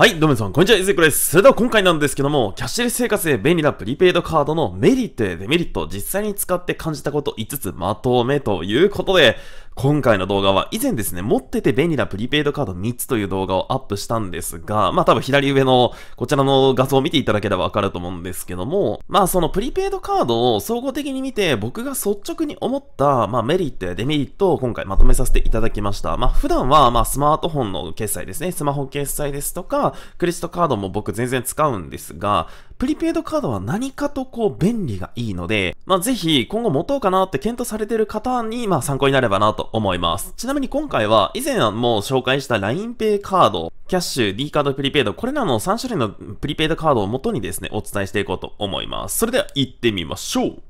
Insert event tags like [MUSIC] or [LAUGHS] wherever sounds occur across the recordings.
はい、どうも皆さん、こんにちは、ゆずこです。それでは今回なんですけども、キャッシュレス生活で便利なプリペイドカードのメリットやデメリット、実際に使って感じたこと5つまとめということで、今回の動画は以前ですね、持ってて便利なプリペイドカード3つという動画をアップしたんですが、まあ多分左上のこちらの画像を見ていただければわかると思うんですけども、まあそのプリペイドカードを総合的に見て僕が率直に思った、まあメリットやデメリットを今回まとめさせていただきました。まあ普段はまあスマートフォンの決済ですね、スマホ決済ですとか、クレジットカードも僕全然使うんですが、プリペイドカードは何かとこう便利がいいので、まあ、ぜひ今後持とうかなって検討されてる方に、まあ、参考になればなと思います。ちなみに今回は、以前はもう紹介した LINEPay カード、キャッシュ、D カードプリペイド、これらの3種類のプリペイドカードを元にですね、お伝えしていこうと思います。それでは行ってみましょう。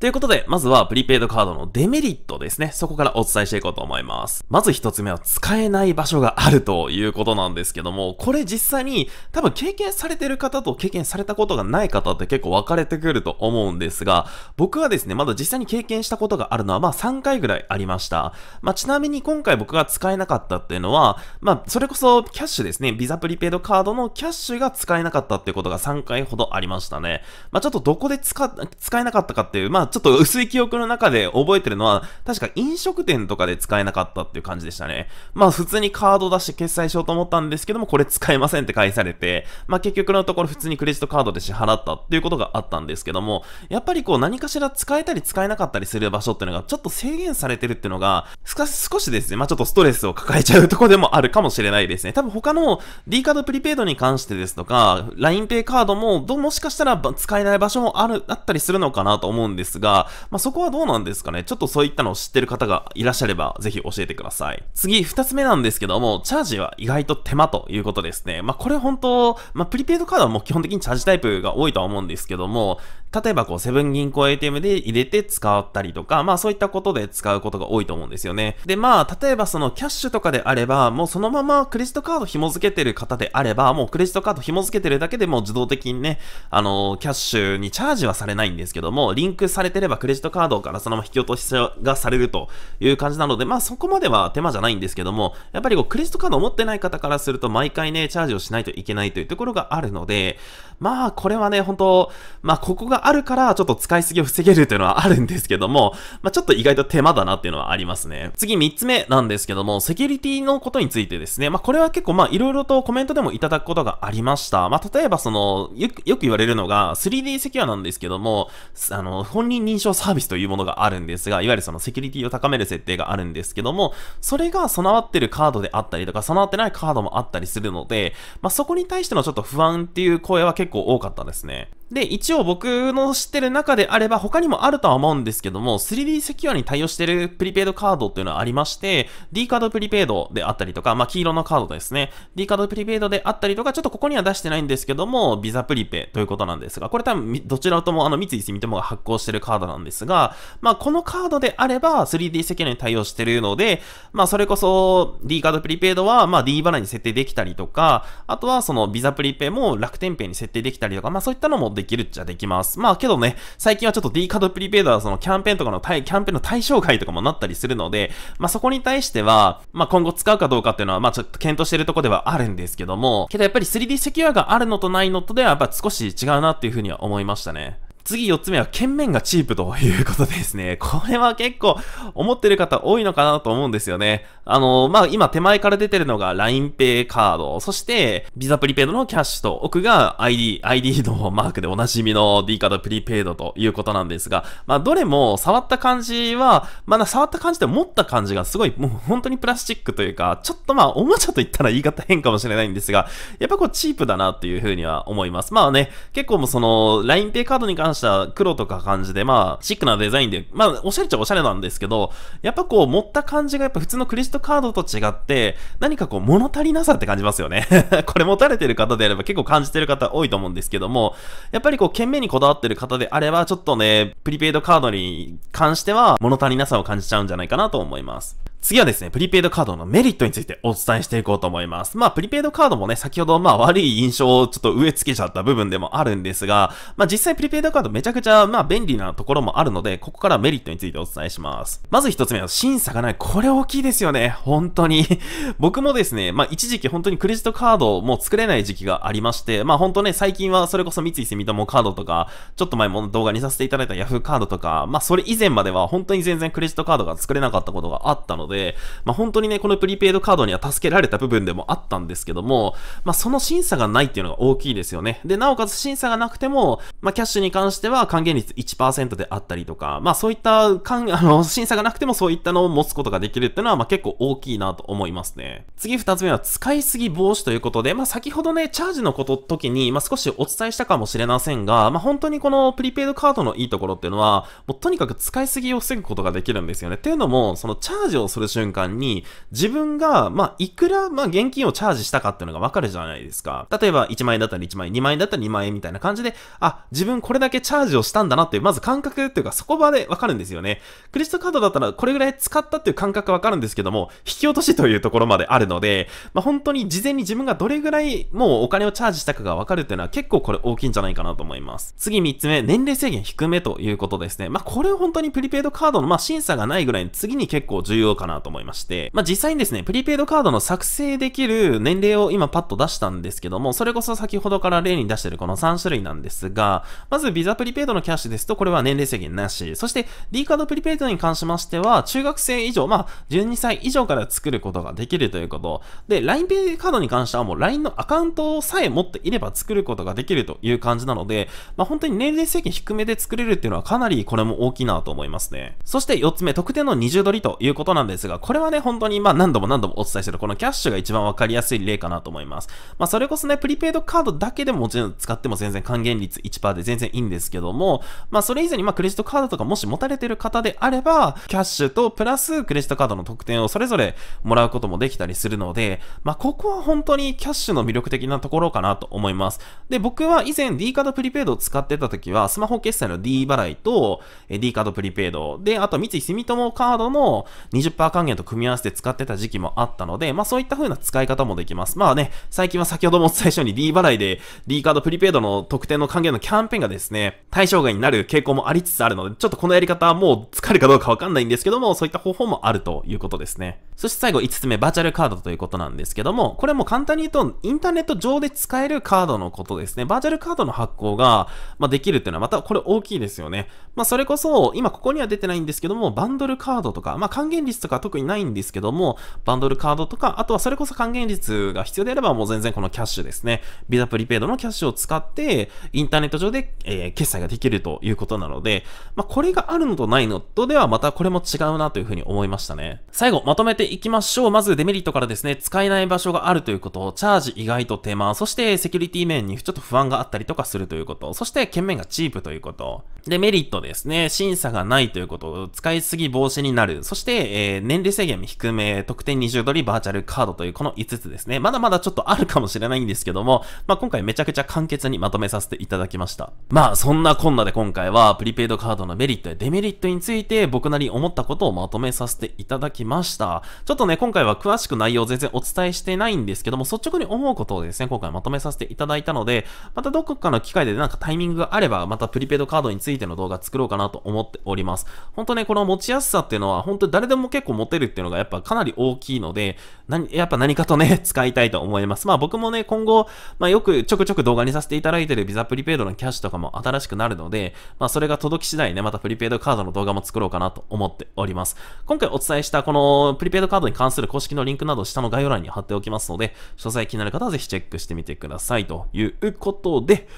ということで、まずはプリペイドカードのデメリットですね。そこからお伝えしていこうと思います。まず一つ目は使えない場所があるということなんですけども、これ実際に多分経験されてる方と経験されたことがない方って結構分かれてくると思うんですが、僕はですね、まだ実際に経験したことがあるのはまあ3回ぐらいありました。まあちなみに今回僕が使えなかったっていうのは、まあそれこそキャッシュですね、ビザプリペイドカードのキャッシュが使えなかったっていうことが3回ほどありましたね。まあちょっとどこで使、使えなかったかっていう、まあちょっと薄い記憶の中で覚えてるのは、確か飲食店とかで使えなかったっていう感じでしたね。まあ普通にカード出して決済しようと思ったんですけども、これ使えませんって返されて、まあ結局のところ普通にクレジットカードで支払ったっていうことがあったんですけども、やっぱりこう何かしら使えたり使えなかったりする場所っていうのがちょっと制限されてるっていうのが、少しですね、まあちょっとストレスを抱えちゃうとこでもあるかもしれないですね。多分他の D カードプリペイドに関してですとか、LINEPay カードも、どもしかしたら使えない場所もある、あったりするのかなと思うんですですが、まあ、そこはどうなんですかねちょっとそういったのを知ってる方がいらっしゃれば、ぜひ教えてください。次、二つ目なんですけども、チャージは意外と手間ということですね。まあ、これ本当、まあ、プリペイドカードはもう基本的にチャージタイプが多いとは思うんですけども、例えばこう、セブン銀行 ATM で入れて使ったりとか、まあそういったことで使うことが多いと思うんですよね。で、まあ、例えばそのキャッシュとかであれば、もうそのままクレジットカード紐付けてる方であれば、もうクレジットカード紐付けてるだけでも自動的にね、あのー、キャッシュにチャージはされないんですけども、リンクされれてればクレジットカードからそのまま引き落としがされるという感じなので、まあそこまでは手間じゃないんですけども、やっぱりこうクレジットカードを持ってない方からすると毎回ね、チャージをしないといけないというところがあるので、まあこれはね、本当まあここがあるからちょっと使いすぎを防げるというのはあるんですけども、まあちょっと意外と手間だなっていうのはありますね。次3つ目なんですけども、セキュリティのことについてですね、まあこれは結構まあ色々とコメントでもいただくことがありました。まあ例えばその、よく言われるのが 3D セキュアなんですけども、あの、本人認認証サービスというものがあるんですが、いわゆるそのセキュリティを高める設定があるんですけども、それが備わってるカードであったりとか、備わってないカードもあったりするので、まあ、そこに対してのちょっと不安っていう声は結構多かったですね。で、一応僕の知ってる中であれば他にもあるとは思うんですけども、3D セキュアに対応してるプリペイドカードっていうのはありまして、D カードプリペイドであったりとか、まあ、黄色のカードですね。D カードプリペイドであったりとか、ちょっとここには出してないんですけども、ビザプリペということなんですが、これ多分どちらともあの三井住友が発行してるカードなんですが、まあ、このカードであれば 3D セキュアに対応してるので、まあ、それこそ D カードプリペイドはま D 払いに設定できたりとか、あとはそのビザプリペイも楽天ペイに設定できたりとか、まあ、そういったのもできるっちゃできます。まあけどね、最近はちょっと D カードプリペイドはそのキャンペーンとかの対、キャンペーンの対象外とかもなったりするので、まあそこに対しては、まあ今後使うかどうかっていうのは、まあちょっと検討してるとこではあるんですけども、けどやっぱり 3D セキュアがあるのとないのとではやっぱ少し違うなっていうふうには思いましたね。次4つ目は、券面がチープということですね。[LAUGHS] これは結構、思ってる方多いのかなと思うんですよね。あの、まあ、今手前から出てるのが LINEPay カード、そして、ビザプリペイドのキャッシュと、奥が ID、ID のマークでおなじみの D カードプリペイドということなんですが、まあ、どれも触った感じは、まあ、触った感じで持った感じがすごい、もう本当にプラスチックというか、ちょっとまあ、おもちゃと言ったら言い方変かもしれないんですが、やっぱこうチープだなというふうには思います。まあね、結構もうその、LINEPay カードに関してした黒とか感じで、まあ、シックなデザインで、まあ、おしゃれちゃおしゃれなんですけど、やっぱこう、持った感じがやっぱ普通のクレジットカードと違って、何かこう、物足りなさって感じますよね [LAUGHS] これ持たれてる方であれば結構感じてる方多いと思うんですけども、やっぱりこう、懸命にこだわってる方であれば、ちょっとね、プリペイドカードに関しては、物足りなさを感じちゃうんじゃないかなと思います。次はですね、プリペイドカードのメリットについてお伝えしていこうと思います。まあ、プリペイドカードもね、先ほどまあ悪い印象をちょっと植え付けちゃった部分でもあるんですが、まあ実際プリペイドカードめちゃくちゃまあ便利なところもあるので、ここからメリットについてお伝えします。まず一つ目は審査がない。これ大きいですよね。本当に [LAUGHS] 僕もですね、まあ一時期本当にクレジットカードも作れない時期がありまして、まあ本当ね、最近はそれこそ三井住友カードとか、ちょっと前も動画にさせていただいたヤフーカードとか、まあそれ以前までは本当に全然クレジットカードが作れなかったことがあったので、ので、まあ、本当にね、このプリペイドカードには助けられた部分でもあったんですけども、まあ、その審査がないっていうのが大きいですよね。で、なおかつ審査がなくても、まあ、キャッシュに関しては還元率1%であったりとか、まあ、そういった、かん、[LAUGHS] あの、審査がなくてもそういったのを持つことができるっていうのは、まあ、結構大きいなと思いますね。次2つ目は使いすぎ防止ということで、まあ、先ほどね、チャージのこと、時に、まあ、少しお伝えしたかもしれませんが、まあ、本当にこのプリペイドカードのいいところっていうのは、もうとにかく使いすぎを防ぐことができるんですよね。っていうのも、そのチャージをするする瞬間に、自分が、まあ、いくら、まあ、現金をチャージしたかっていうのがわかるじゃないですか。例えば、1万円だったら1万円、2万円だったら2万円みたいな感じで、あ、自分これだけチャージをしたんだなっていう、まず感覚っていうか、そこまでわかるんですよね。クレジットカードだったら、これぐらい使ったっていう感覚わかるんですけども、引き落としというところまであるので、まあ、本当に事前に自分がどれぐらい、もうお金をチャージしたかがわかるっていうのは、結構これ大きいんじゃないかなと思います。次3つ目、年齢制限低めということですね。まあ、これ本当にプリペイドカードの、まあ、審査がないぐらいに次に結構重要かななと思いまして、まあ、実際にですね、プリペイドカードの作成できる年齢を今パッと出したんですけども、それこそ先ほどから例に出してるこの3種類なんですが、まずビザプリペイドのキャッシュですと、これは年齢制限なし、そして D カードプリペイドに関しましては、中学生以上、まあ、12歳以上から作ることができるということ。で、LINEPay カードに関してはもう LINE のアカウントさえ持っていれば作ることができるという感じなので、まあ、本当に年齢制限低めで作れるっていうのはかなりこれも大きいなと思いますね。そして4つ目、特典の20取りということなんですですが、これはね、本当にまあ何度も何度もお伝えしてる、このキャッシュが一番わかりやすい例かなと思います。まあそれこそね、プリペイドカードだけでももちろん使っても全然還元率1%で全然いいんですけども、まあそれ以前にまあクレジットカードとかもし持たれてる方であれば、キャッシュとプラスクレジットカードの特典をそれぞれもらうこともできたりするので、まあここは本当にキャッシュの魅力的なところかなと思います。で、僕は以前 D カードプリペイドを使ってた時は、スマホ決済の D 払いと D カードプリペイド、で、あと三井住友カードの20%ー還元と組み合わせて使ってた時期もあったので、まあそういった風な使い方もできます。まあね、最近は先ほどもお伝えしたように D 払いで D カードプリペイドの特典の還元のキャンペーンがですね、対象外になる傾向もありつつあるので、ちょっとこのやり方はもう疲れるかどうかわかんないんですけども、そういった方法もあるということですね。そして最後5つ目、バーチャルカードということなんですけども、これも簡単に言うと、インターネット上で使えるカードのことですね。バーチャルカードの発行が、まあ、できるっていうのはまたこれ大きいですよね。まあそれこそ、今ここには出てないんですけども、バンドルカードとか、まあ還元率とかか特にないんですけども、バンドルカードとか、あとはそれこそ還元率が必要であればもう全然このキャッシュですね、ビザプリペイドのキャッシュを使って、インターネット上で、えー、決済ができるということなので、まあ、これがあるのとないのとではまたこれも違うなというふうに思いましたね。最後、まとめていきましょう。まずデメリットからですね、使えない場所があるということ、チャージ意外と手間、そしてセキュリティ面にちょっと不安があったりとかするということ、そして懸面がチープということ、で、メリットですね、審査がないということ、使いすぎ防止になる、そして、えー、年齢制限低め、得点20ドリバーチャルカードというこの5つですね。まだまだちょっとあるかもしれないんですけども、まあ、今回めちゃくちゃ簡潔にまとめさせていただきました。まあ、そんなこんなで今回は、プリペイドカードのメリットやデメリットについて、僕なり思ったことをまとめさせていただきました。ちょっとね、今回は詳しく内容全然お伝えしてないんですけども、率直に思うことをですね、今回まとめさせていただいたので、またどこかの機会でなんかタイミングがあれば、またプリペイドカードについての動画作ろうかなと思っております。本当ね、この持ちやすさっていうのは、本当誰でも結構持てるっていうのがやっぱかなり大きいので、に、やっぱ何かとね、[LAUGHS] 使いたいと思います。まあ僕もね、今後、まあよくちょくちょく動画にさせていただいてるビザプリペイドのキャッシュとかも新しくなるので、まあそれが届き次第ね、またプリペイドカードの動画も作ろうかなと思っております。今回お伝えしたこのプリペイドカードに関する公式のリンクなど下の概要欄に貼っておきますので、詳細気になる方はぜひチェックしてみてください。ということで、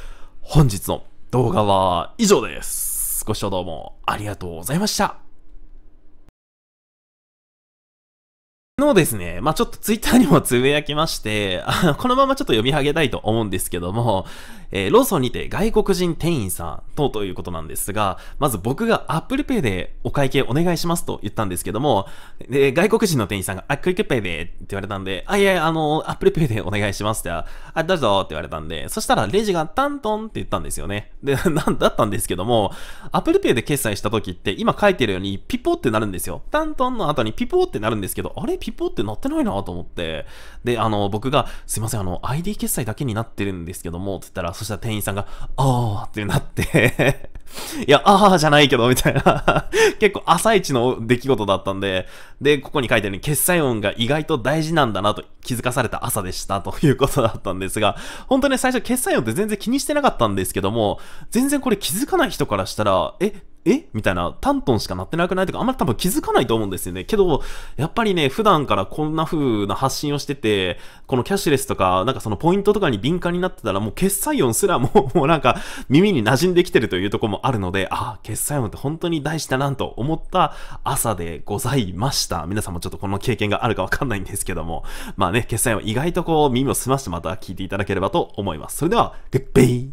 本日の動画は以上です。ご視聴どうもありがとうございました。のですね、まあ、ちょっとツイッターにもつぶやきまして、あこのままちょっと読み上げたいと思うんですけども、えー、ローソンにて外国人店員さんとということなんですが、まず僕が Apple Pay でお会計お願いしますと言ったんですけども、で、外国人の店員さんが、あ、クイックペイでって言われたんで、あ、いや、いや、あの、Apple Pay でお願いしますって、あ、どうぞって言われたんで、そしたらレジがタントンって言ったんですよね。で、[LAUGHS] なんだったんですけども、Apple Pay で決済した時って今書いてるようにピポってなるんですよ。タントンの後にピポってなるんですけど、あれピピポってなってないなと思って、で、あの、僕が、すいません、あの、ID 決済だけになってるんですけども、って言ったら、そしたら店員さんが、あーってなって [LAUGHS] いや、あーじゃないけど、みたいな [LAUGHS] 結構朝一の出来事だったんで、で、ここに書いてあるように、決済音が意外と大事なんだなと気づかされた朝でした、ということだったんですが、本当ね、最初決済音って全然気にしてなかったんですけども、全然これ気づかない人からしたら、え、えみたいな、担当しかなってなくないとか、あんまり多分気づかないと思うんですよね。けど、やっぱりね、普段からこんな風な発信をしてて、このキャッシュレスとか、なんかそのポイントとかに敏感になってたら、もう決済音すらも、[LAUGHS] もうなんか耳に馴染んできてるというとこもあるので、あ、決済音って本当に大事だなと思った朝でございました。皆さんもちょっとこの経験があるかわかんないんですけども、まあね、決済音意外とこう耳を澄ましてまた聞いていただければと思います。それでは、グッベイ